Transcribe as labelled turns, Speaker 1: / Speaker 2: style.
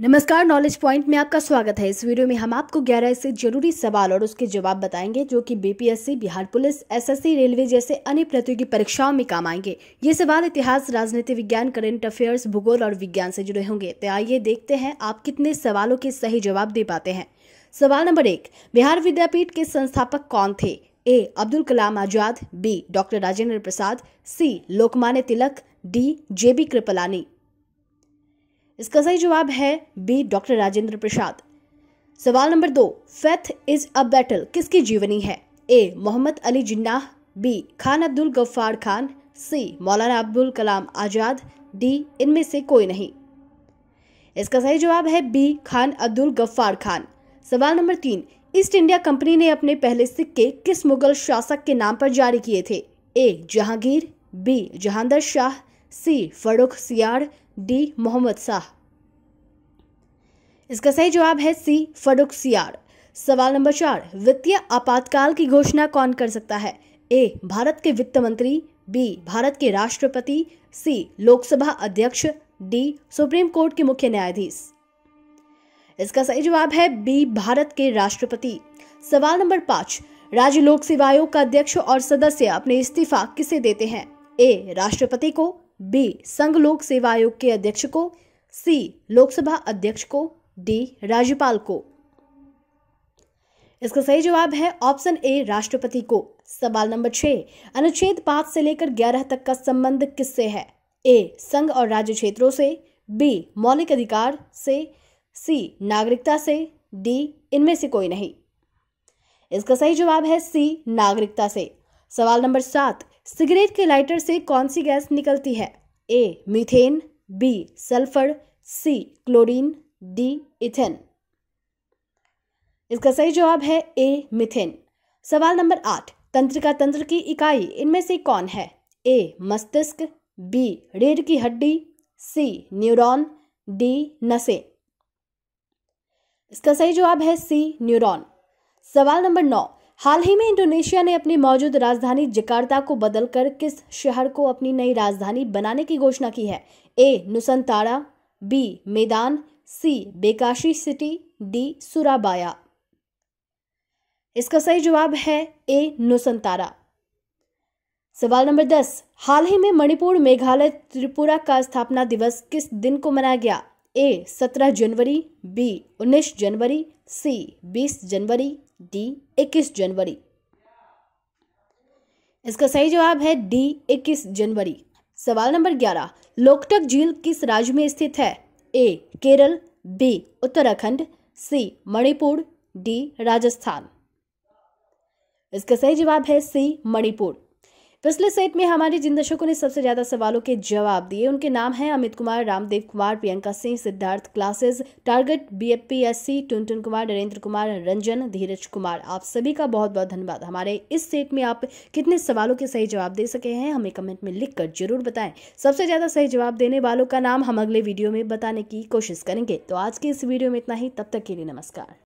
Speaker 1: नमस्कार knowledge point में आपका स्वागत है इस वीडियो में हम आपको 11 ऐसे जरूरी सवाल और उसके जवाब बताएंगे जो कि BPSC Bihar police SSC railway जैसे अन्य प्रतियोगी परीक्षाओं में काम आएंगे ये सवाल इतिहास राजनीति विज्ञान करेंट अफेयर्स भूगोल और विज्ञान से जुड़े होंगे तो आइए देखते हैं आप कितने सवालों के सही जवाब दे पाते हैं सवाल नंबर एक बिहार विद्यापीठ के संस्थापक कौन थे A Abdul Kalam Azad B doctor Rajendra Prasad C Lokmanya Tilak D J B Kripalani इसका सही जवाब है बी डॉक्टर राजेंद्र प्रसाद सवाल नंबर दो फेथ इज अ बैटल किसकी जीवनी है A Mohammad Ali Jinnah B Khan Abdul Ghaffar Khan C Maulana Abdul Kalam Azad D इनमें से कोई नहीं इसका सही जवाब है बी खान अब्दुल गफ्फार खान सवाल नंबर तीन ईस्ट इंडिया कंपनी ने अपने पहले सिक्के किस मुगल शासक के नाम पर जारी किए थे A Jahangir B Jahandar Shah C Farrukh Siyar D Mohammad Shah इसका सही जवाब है सी फरुख सियार सवाल नंबर चार वित्तीय आपातकाल की घोषणा कौन कर सकता है ए भारत के वित्त मंत्री बी भारत के राष्ट्रपति सी लोकसभा अध्यक्ष डी सुप्रीम कोर्ट के मुख्य न्यायाधीश इसका सही जवाब है बी भारत के राष्ट्रपति सवाल नंबर पांच राज्य लोक सेवा आयोग का अध्यक्ष और सदस्य अपने इस्तीफा किसे देते हैं ए राष्ट्रपति को बी संघ लोक सेवा आयोग के अध्यक्ष को सी लोकसभा अध्यक्ष को डी राज्यपाल को इसका सही जवाब है ऑप्शन ए राष्ट्रपति को सवाल नंबर छह अनुच्छेद पांच से लेकर ग्यारह तक का संबंध किससे है ए संघ और राज्य क्षेत्रों से बी मौलिक अधिकार से सी नागरिकता से डी इनमें से कोई नहीं इसका सही जवाब है सी नागरिकता से सवाल नंबर सात सिगरेट के लाइटर से कौन सी गैस निकलती है A methane B sulphur C chlorine D ethane इसका सही जवाब है ए मिथेन सवाल नंबर आठ तंत्रिका तंत्र की इकाई इनमें से कौन है ए मस्तिष्क बी रीढ़ की हड्डी सी न्यूरॉन डी नसें इसका सही जवाब है सी न्यूरॉन सवाल नंबर नौ हाल ही में इंडोनेशिया ने अपनी मौजूद राजधानी जकार्ता को बदलकर किस शहर को अपनी नई राजधानी बनाने की घोषणा की है ए नुसंतारा बी मैदान सी बेकाशी सिटी डी सुराबाया इसका सही जवाब है ए नुसंतारा सवाल नंबर दस हाल ही में मणिपुर मेघालय त्रिपुरा का स्थापना दिवस किस दिन को मनाया गया ए सत्रह जनवरी बी उन्नीस जनवरी सी बीस जनवरी डी इक्कीस जनवरी इसका सही जवाब है डी इक्कीस जनवरी सवाल नंबर ग्यारह लोकटक झील किस राज्य में स्थित है A Kerala B Uttarakhand C Manipur D Rajasthan इसका सही जवाब है सी मणिपुर पिछले सेट में हमारे जिन दर्शकों ने सबसे ज्यादा सवालों के जवाब दिए उनके नाम हैं Amit Kumar Ramdev Kumar Priyanka Singh Siddharth classes target BPSC Tuntun Kumar Narendra Kumar Ranjan Dheeraj Kumar आप सभी का बहुत बहुत धन्यवाद हमारे इस सेट में आप कितने सवालों के सही जवाब दे सके हैं हमें कमेंट में लिख कर जरूर बताएं सबसे ज्यादा सही जवाब देने वालों का नाम हम अगले वीडियो में बताने की कोशिश करेंगे तो आज के इस वीडियो में इतना ही तब तक के लिए नमस्कार